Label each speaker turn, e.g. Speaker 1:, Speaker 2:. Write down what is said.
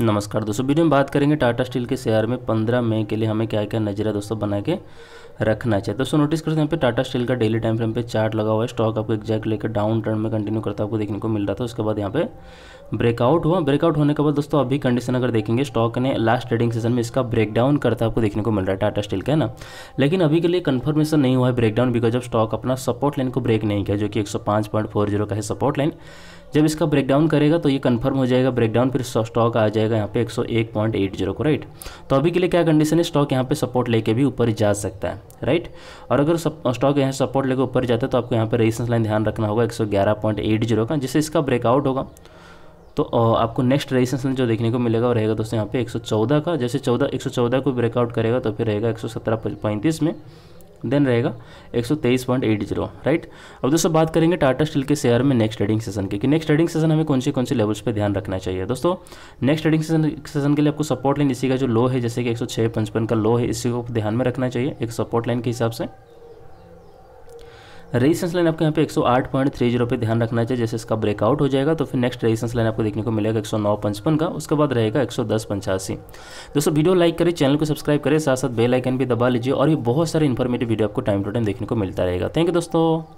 Speaker 1: नमस्कार दोस्तों वीडियो में बात करेंगे टाटा स्टील के शेयर में 15 मई के लिए हमें क्या क्या नजरिया दोस्तों बना के रखना चाहिए दोस्तों नोटिस करते हैं यहाँ पे टाटा स्टील का डेली टाइम फ्रेम पे चार्ट लगा हुआ है स्टॉक आपको एक्जैक्ट लेकर डाउन टर्न में कंटिन्यू करता आपको देखने को मिल रहा था उसके बाद यहाँ पे ब्रेकआउट हुआ ब्रेकआउट होने के बाद दोस्तों अभी कंडीशन अगर देखेंगे स्टॉक ने लास्ट ट्रेडिंग सेशन में इसका ब्रेकडाउन करता आपको देखने को मिल रहा है टाटा स्टील का है ना लेकिन अभी के लिए कन्फर्मेशन नहीं हुआ है ब्रेकडाउन बिकॉज ऑफ स्टॉक अपना सपोर्ट लाइन को ब्रेक नहीं किया जो कि एक पॉइंट फोर जीरो का है सपोर्ट लाइन जब इसका ब्रेकडाउन करेगा तो ये कन्फर्म हो जाएगा ब्रेकडाउन फिर स्टॉक आ जाएगा यहाँ पे 101.80 को राइट तो अभी के लिए क्या कंडीशन है स्टॉक यहाँ पे सपोर्ट लेके भी ऊपर जा सकता है राइट और अगर स्टॉक यहाँ सपोर्ट लेकर ऊपर जाता है तो आपको यहाँ पर रेजिस्टेंस लाइन ध्यान रखना होगा एक का जिससे इसका ब्रेकआउट होगा तो आपको नेक्स्ट रेजिस्टेंस लाइन जो देखने को मिलेगा वो रहेगा दोस्तों यहाँ पे एक का जैसे चौदह एक को ब्रेकआउट करेगा तो फिर रहेगा एक में देन रहेगा जीरो राइट अब दोस्तों बात करेंगे टाटा स्टील के शेयर में नेक्स्ट ट्रेडिंग सेशन की कि नेक्स्ट ट्रेडिंग सेशन हमें कौन से कौन से लेवल्स पे ध्यान रखना चाहिए दोस्तों नेक्स्ट ट्रेडिंग सेशन सेशन के लिए आपको सपोर्ट लाइन इसी का जो लो है जैसे कि एक सौ का लो है इसी को ध्यान में रखना चाहिए एक सपोर्ट लाइन के हिसाब से रेजिस्टेंस लाइन आपको यहाँ पे 108.30 पे ध्यान रखना चाहिए जैसे इसका ब्रेकआउट हो जाएगा तो फिर नेक्स्ट रेजिस्टेंस लाइन आपको देखने को मिलेगा एक का उसके बाद रहेगा एक दोस्तों वीडियो लाइक करें चैनल को सब्सक्राइब करें साथ साथ बेलाइकन भी दबा लीजिए और भी बहुत सारे इन्फॉर्मेटिव वीडियो आपको टाइम टू टाइम देखने को मिलता रहेगा थैंक यू दोस्तों